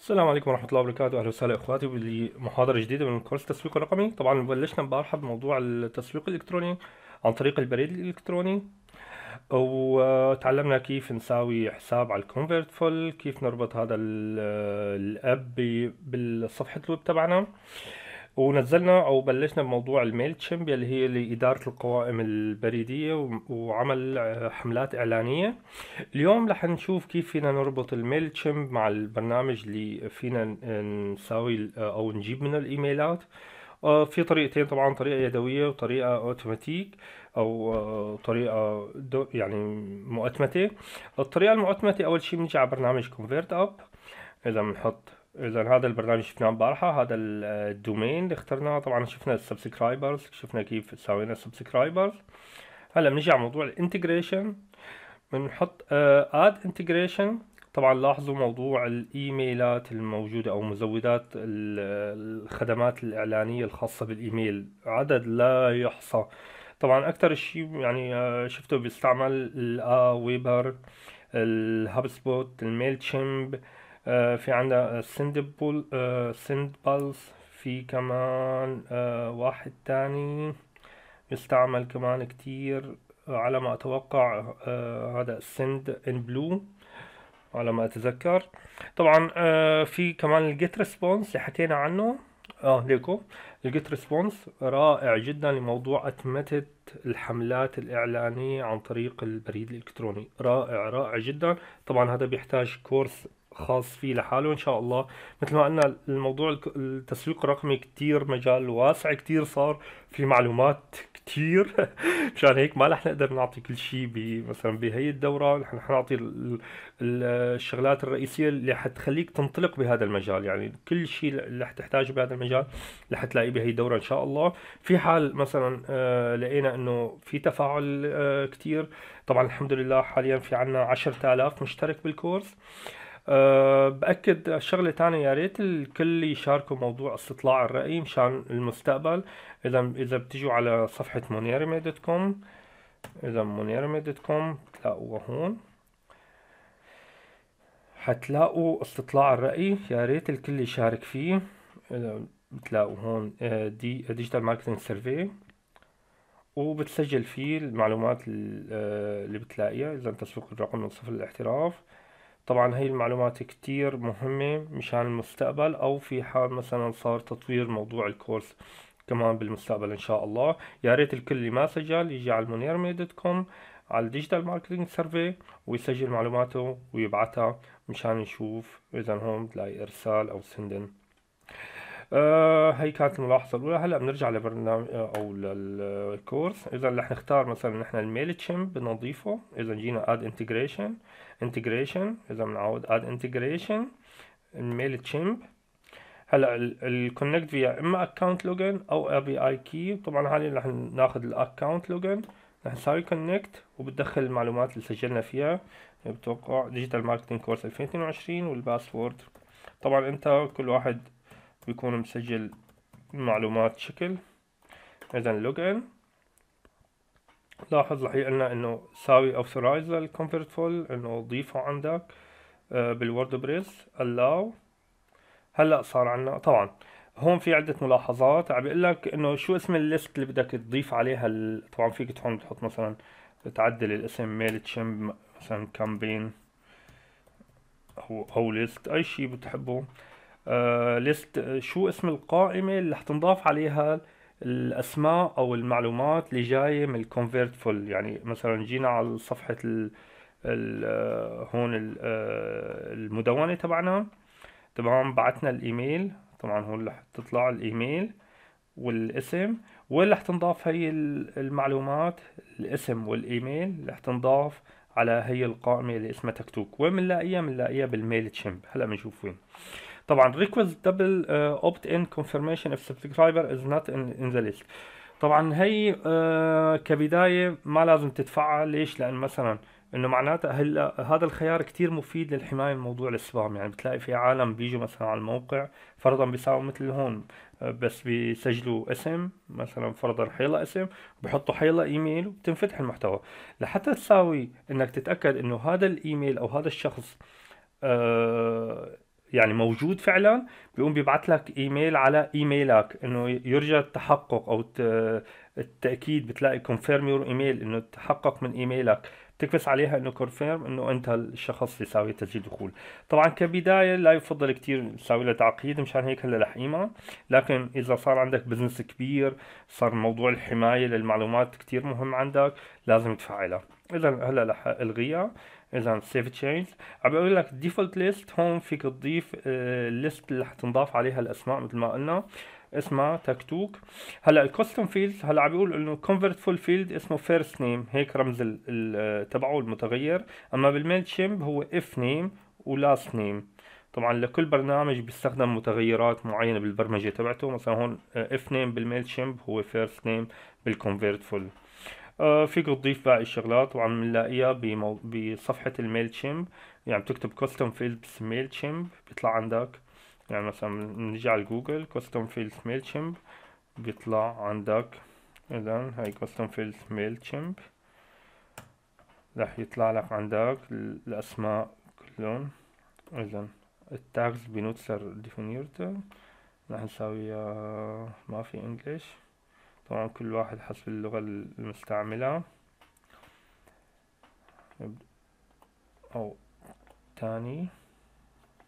السلام عليكم ورحمة الله وبركاته، أهلا وسهلا إخواتي بمحاضرة جديدة من كورس التسويق الرقمي، طبعا بلشنا امبارحة بموضوع التسويق الإلكتروني عن طريق البريد الإلكتروني، وتعلمنا كيف نساوي حساب على الكونفرت فول، كيف نربط هذا الأب بالصفحة الويب تبعنا، ونزلنا او بلشنا بموضوع الميل تشيمب اللي هي لاداره القوائم البريديه وعمل آه، حملات اعلانيه اليوم رح نشوف كيف فينا نربط الميل تشيمب مع البرنامج اللي فينا نساوي آه، او نجيب منه الايميلات آه، في طريقتين طبعا طريقه يدويه وطريقه اوتوماتيك او طريقه يعني مؤتمته الطريقه المؤتمته اول شيء بنجي على برنامج كونفيرت اب اذا بنحط اذا هذا البرنامج شفناه امبارحه هذا الدومين اللي اخترناه طبعا شفنا السبسكرايبرز شفنا كيف سوينا السبسكرايبرز هلا بنجي على موضوع الانتجريشن بنحط اد آه، انتجريشن طبعا لاحظوا موضوع الايميلات الموجوده او مزودات الخدمات الاعلانيه الخاصه بالايميل عدد لا يحصى طبعا اكثر شيء يعني آه، شفته بيستعمل الويبر آه، الهاب سبوت الميل تشيمب آه، في عندنا آه، سندبول آه، سندبلز في كمان واحد تاني يستعمل كمان كتير على ما اتوقع هذا سند ان بلو على ما اتذكر طبعا في كمان الجيت ريسبونس اللي حكينا عنه اه ليكو الجيت ريسبونس رائع جدا لموضوع اتمتة الحملات الاعلانية عن طريق البريد الالكتروني رائع رائع جدا طبعا هذا بيحتاج كورس خاص فيه لحاله ان شاء الله مثل ما قلنا الموضوع التسويق الرقمي كتير مجال واسع كتير صار في معلومات كتير مشان هيك ما رح نقدر نعطي كل شيء مثلا بهي الدوره نحن نعطي الشغلات الرئيسيه اللي حتخليك تنطلق بهذا المجال يعني كل شيء اللي حتحتاجه بهذا المجال رح تلاقيه بهي الدوره ان شاء الله في حال مثلا آه، لقينا انه في تفاعل كثير آه، كتير طبعا الحمد لله حاليا في عنا 10000 مشترك بالكورس أه، باكد شغله ثانيه يا ريت الكل يشاركوا موضوع استطلاع الراي مشان المستقبل اذا اذا بتجوا على صفحه مونيرمي دوت كوم اذا مونيرمي دوت كوم بتلاقوها هون حتلاقوا استطلاع الرأي يا ريت الكل يشارك فيه بتلاقوا هون آه، دي ديجيتال ماركتنج سيرفي وبتسجل فيه المعلومات آه، اللي بتلاقيها اذا تسويق الرقم من صفر الاحتراف طبعا هي المعلومات كتير مهمة مشان المستقبل أو في حال مثلا صار تطوير موضوع الكورس كمان بالمستقبل إن شاء الله يا ريت الكل اللي ما سجل يجي على المونيرمي دوت كوم على الديجيتال ماركتينج سيرفي ويسجل معلوماته ويبعتها مشان نشوف إذا هون بتلاقي إرسال أو سندن آه، هي كانت الملاحظه الاولى هلا بنرجع لبرنامج آه، او للكورس اذا رح نختار مثلا نحن الميل تشيمب بنضيفه اذا جينا اد انتجريشن انتجريشن اذا بنعود اد انتجريشن الميل تشيمب هلا الكونكت فيها اما اكونت لوجن او اي بي اي كي طبعا حاليا رح ناخذ الاكونت لوجن رح نساوي كونكت وبتدخل المعلومات اللي سجلنا فيها بتوقع ديجيتال ماركتينج كورس 2022 والباسورد طبعا انت كل واحد بيكون مسجل معلومات شكل اذا لوج ان لاحظ رح لنا انه ساوي اوثرايز للكونفرت فول انه ضيفه عندك آه، بالوردبريس الاو هلا صار عندنا طبعا هون في عدة ملاحظات عم بيقول لك انه شو اسم الليست اللي بدك تضيف عليها ال... طبعا فيك تحط تحط مثلا تعدل الاسم ميل تشمب مثلا كامبين او او ليست اي شيء بتحبه ليست آه، آه، شو اسم القائمة اللي حتنضاف عليها الاسماء او المعلومات اللي جايه من الكونفيرت فول يعني مثلا جينا على صفحه ال الـ آه، هون الـ المدونه تبعنا تمام بعتنا الايميل طبعا هون رح تطلع الايميل والاسم وين رح تنضاف هي المعلومات الاسم والايميل رح تنضاف على هي القائمه اللي اسمها تكتوك وين بنلاقيها بنلاقيها بالميل تشيمب هلا بنشوف وين طبعا request double uh, opt-in confirmation if subscriber is not in, in the list طبعا هي uh, كبداية ما لازم تدفعها ليش لأن مثلا انه معناتها هلا هذا الخيار كتير مفيد للحمايه من موضوع السبام يعني بتلاقي في عالم بيجوا مثلا على الموقع فرضا بيساووا مثل هون uh, بس بيسجلوا اسم مثلا فرضا حيلا اسم بحطوا حيلا ايميل وبتنفتح المحتوى لحتى تساوي انك تتاكد انه هذا الايميل او هذا الشخص آه يعني موجود فعلا بيقوم بيبعث لك ايميل على ايميلك انه يرجى التحقق او التاكيد بتلاقي كونفيرم يور ايميل انه تحقق من ايميلك تكبس عليها انه كونفيرم انه انت الشخص اللي ساوي تسجيل دخول طبعا كبدايه لا يفضل كثير تساوي له تعقيد مشان هيك هلا لحقيمه لكن اذا صار عندك بزنس كبير صار موضوع الحمايه للمعلومات كثير مهم عندك لازم تفعلها اذا هلا رح الغيها اذا سيف تشينج عم بقول لك ديفولت ليست هون فيك تضيف الليست آه، اللي رح تنضاف عليها الاسماء مثل ما قلنا اسمها تكتوك هلا الكوستوم فيلد هلا عم بيقول انه كونفرت فول فيلد اسمه فيرست نيم هيك رمز تبعه المتغير اما بالميل شيمب هو اف نيم ولاست نيم طبعا لكل برنامج بيستخدم متغيرات معينه بالبرمجه تبعته مثلا هون اف نيم بالميل شيمب هو فيرست نيم بالكونفرت فول فيك تضيف باقي الشغلات طبعا نلاقيها بمو... بصفحه الميل شيمب يعني بتكتب كوستوم فيلد ميل شيمب بيطلع عندك يعني مثلا نيجي على جوجل كاستم فيلز ميل تشيمب بيطلع عندك اذا هاي كاستم فيلز ميل تشيمب راح يطلع لك عندك الاسماء كلهم اذا التاجز بنوتسر ديفينيرت راح نساويها آه، ما في انجلش طبعا كل واحد حسب اللغة المستعملة او تاني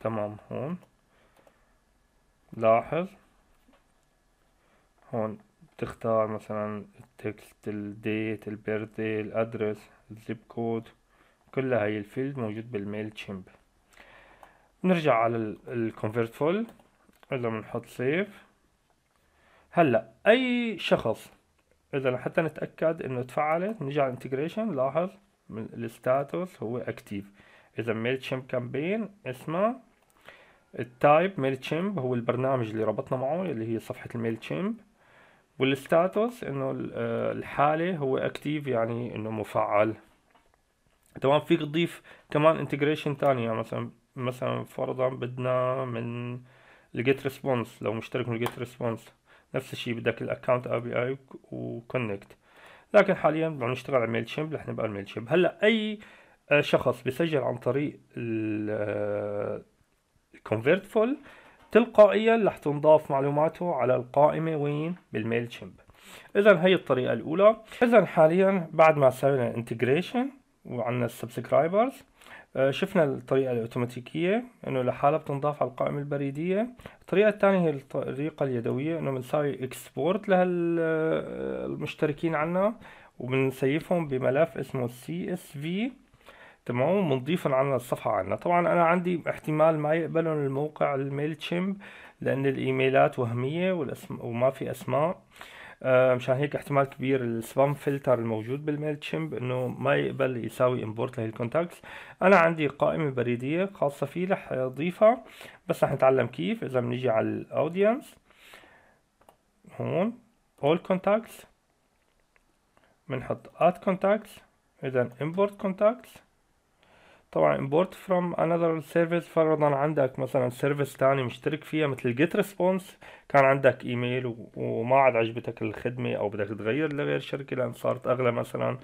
تمام هون لاحظ هون تختار مثلا التكست الديت البيرثدي الادرس الزيب كود كل هاي الفيلد موجود بالميل تشيمب نرجع على الكونفرت فول اذا بنحط سيف هلا اي شخص اذا حتى نتاكد انه تفعلت نرجع انتجريشن لاحظ الستاتوس هو اكتيف اذا ميل تشيمب كامبين اسمه التايب ميل تشيمب هو البرنامج اللي ربطنا معه اللي هي صفحة الميل تشيمب والستاتوس انه آه، الحالة هو اكتيف يعني انه مفعل تمام فيك تضيف كمان انتجريشن تانية يعني مثلا مثلا فرضا بدنا من الجيت ريسبونس لو مشترك من الجيت ريسبونس نفس الشيء بدك الاكونت اي بي اي وكونكت لكن حاليا بدنا نشتغل على ميل تشيمب رح نبقى الميل تشيمب هلا اي آه، شخص بيسجل عن طريق آه، الكونفرتفول تلقائيا رح تنضاف معلوماته على القائمة وين بالميل شيمب اذا هي الطريقة الاولى اذا حاليا بعد ما سوينا الانتجريشن وعندنا السبسكرايبرز آه، شفنا الطريقة الاوتوماتيكية انه لحالها بتنضاف على القائمة البريدية الطريقة الثانية هي الطريقة اليدوية انه بنساوي اكسبورت لهالمشتركين آه، عنا وبنسيفهم بملف اسمه CSV تمام ونضيفهم على الصفحة عنا طبعا أنا عندي احتمال ما يقبلهم الموقع الميل تشيمب لأن الإيميلات وهمية والأسم... وما في أسماء آه، مشان هيك احتمال كبير السبام فلتر الموجود بالميل تشيمب انه ما يقبل يساوي امبورت لهي الكونتاكتس انا عندي قائمه بريديه خاصه فيه رح اضيفها بس رح نتعلم كيف اذا بنيجي على الاودينس هون اول كونتاكتس بنحط اد كونتاكتس اذا امبورت كونتاكتس طبعا import from another service فرضا عندك مثلا سيرفيس تاني مشترك فيها مثل جيت ريسبونس كان عندك ايميل وما عاد عجبتك الخدمة او بدك تغير لغير شركة لان صارت اغلى مثلا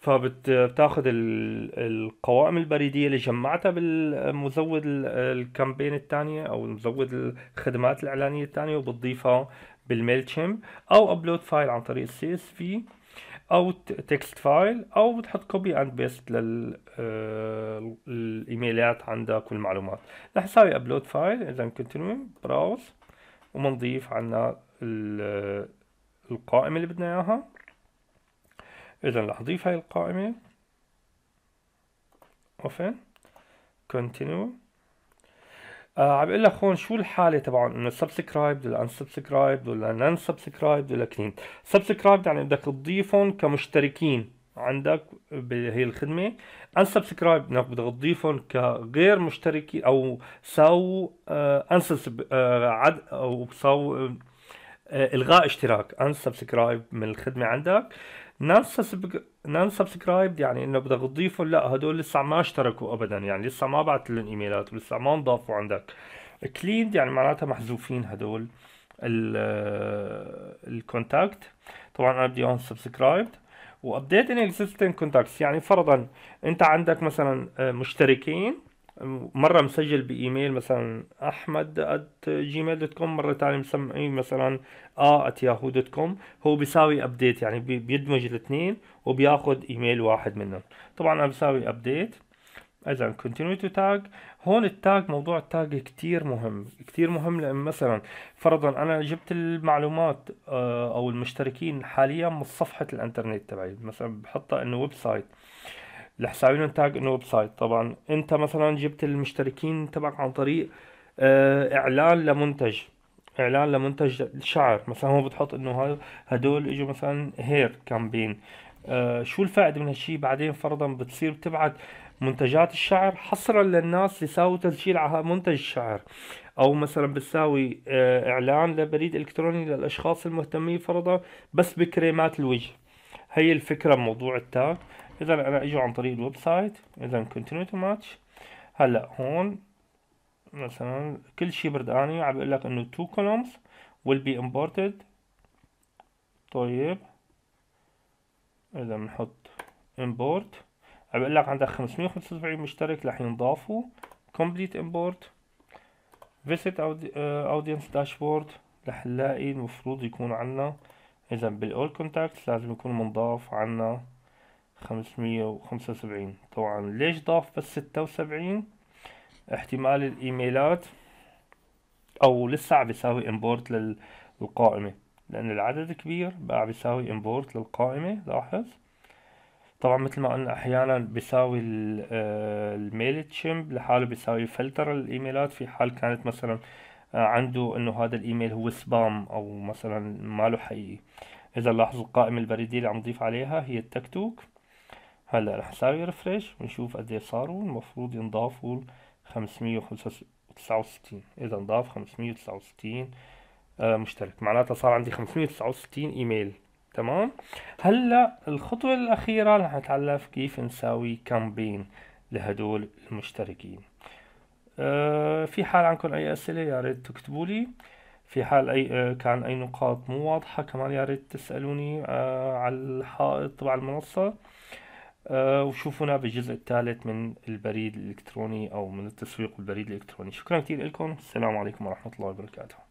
فبتاخذ القوائم البريدية اللي جمعتها بالمزود الكامبين الثانية او مزود الخدمات الاعلانية الثانية وبتضيفها بالميل تشيم او ابلود فايل عن طريق السي اس في او تكست فايل او بتحط كوبي اند آه، بيست للايميلات عندك والمعلومات رح نساوي ابلود فايل اذا كونتينيو براوز ومنضيف عنا آه، القائمه اللي بدنا اياها اذا رح نضيف هاي القائمه اوفن كونتينيو آه عم بقول لك هون شو الحاله تبعهم انه سبسكرايب ولا ان سبسكرايب ولا نان سبسكرايب ولا كلين سبسكرايب يعني بدك تضيفهم كمشتركين عندك بهي الخدمه ان سبسكرايب انك بدك تضيفهم كغير مشتركين او سو ان آه،, آه عد او سو آه، الغاء اشتراك ان سبسكرايب من الخدمه عندك نان نان سبسكرايب يعني انه بدك تضيفه لا هدول لسه ما اشتركوا ابدا يعني لسه ما بعت لهم ايميلات ولسه ما انضافوا عندك كليند يعني معناتها محذوفين هدول الكونتاكت آه، طبعا انا بدي هون سبسكرايب وابديت ان اكزيستنج كونتاكتس يعني فرضا انت عندك مثلا آه، مشتركين مرة مسجل بإيميل مثلا أحمد أت جيميل دوت كوم مرة ثانية مسمي مثلا آ أت ياهو دوت كوم هو بيساوي أبديت يعني بيدمج الاثنين وبياخد إيميل واحد منهم طبعا أنا بساوي أبديت اذا continue to tag هون التاج موضوع التاج كتير مهم كتير مهم لان مثلا فرضا انا جبت المعلومات آه، او المشتركين حاليا من صفحة الانترنت تبعي مثلا بحطها انه ويب سايت لحسابين تاج انه ويب سايت طبعا انت مثلا جبت المشتركين تبعك عن طريق آه، اعلان لمنتج اعلان لمنتج شعر مثلا هو بتحط انه هدول اجوا مثلا هير آه، كامبين شو الفائده من هالشيء بعدين فرضا بتصير بتبعت منتجات الشعر حصرا للناس يساووا تسجيل على منتج الشعر او مثلا بتساوي آه، اعلان لبريد الكتروني للاشخاص المهتمين فرضا بس بكريمات الوجه هي الفكره بموضوع التاج اذا انا اجوا عن طريق الويب سايت اذا كونتينيو تو ماتش هلا هون مثلا كل شيء برد اني عم بقول لك انه تو كولومز will be imported طيب اذا بنحط import عم بقول لك عندك 575 مشترك رح ينضافوا complete import visit آه، audience dashboard رح نلاقي المفروض يكون عنا اذا بالاول كونتاكت لازم يكون منضاف عنا 575 طبعا ليش ضاف بس 76 احتمال الايميلات او لسه عم يساوي امبورت للقائمة لان العدد كبير بقى عم يساوي امبورت للقائمة لاحظ طبعا مثل ما قلنا احيانا بيساوي آه، الميل تشيمب لحاله بيساوي فلتر الايميلات في حال كانت مثلا آه، عنده انه هذا الايميل هو سبام او مثلا ماله حقيقي اذا لاحظوا القائمة البريدية اللي عم نضيف عليها هي التكتوك هلا رح نساوي ريفريش ونشوف قد ايه صاروا المفروض ينضافوا 569 اذا انضاف 569 آه، مشترك معناتها صار عندي 569 ايميل تمام هلا الخطوة الأخيرة رح نتعلم كيف نساوي كامبين لهدول المشتركين آه، في حال عندكم أي أسئلة يا ريت تكتبوا لي في حال أي آه، كان أي نقاط مو واضحة كمان يا ريت تسألوني على الحائط تبع المنصة آه، وشوفونا بالجزء الثالث من البريد الإلكتروني أو من التسويق بالبريد الإلكتروني شكرا كثير لكم السلام عليكم ورحمة الله وبركاته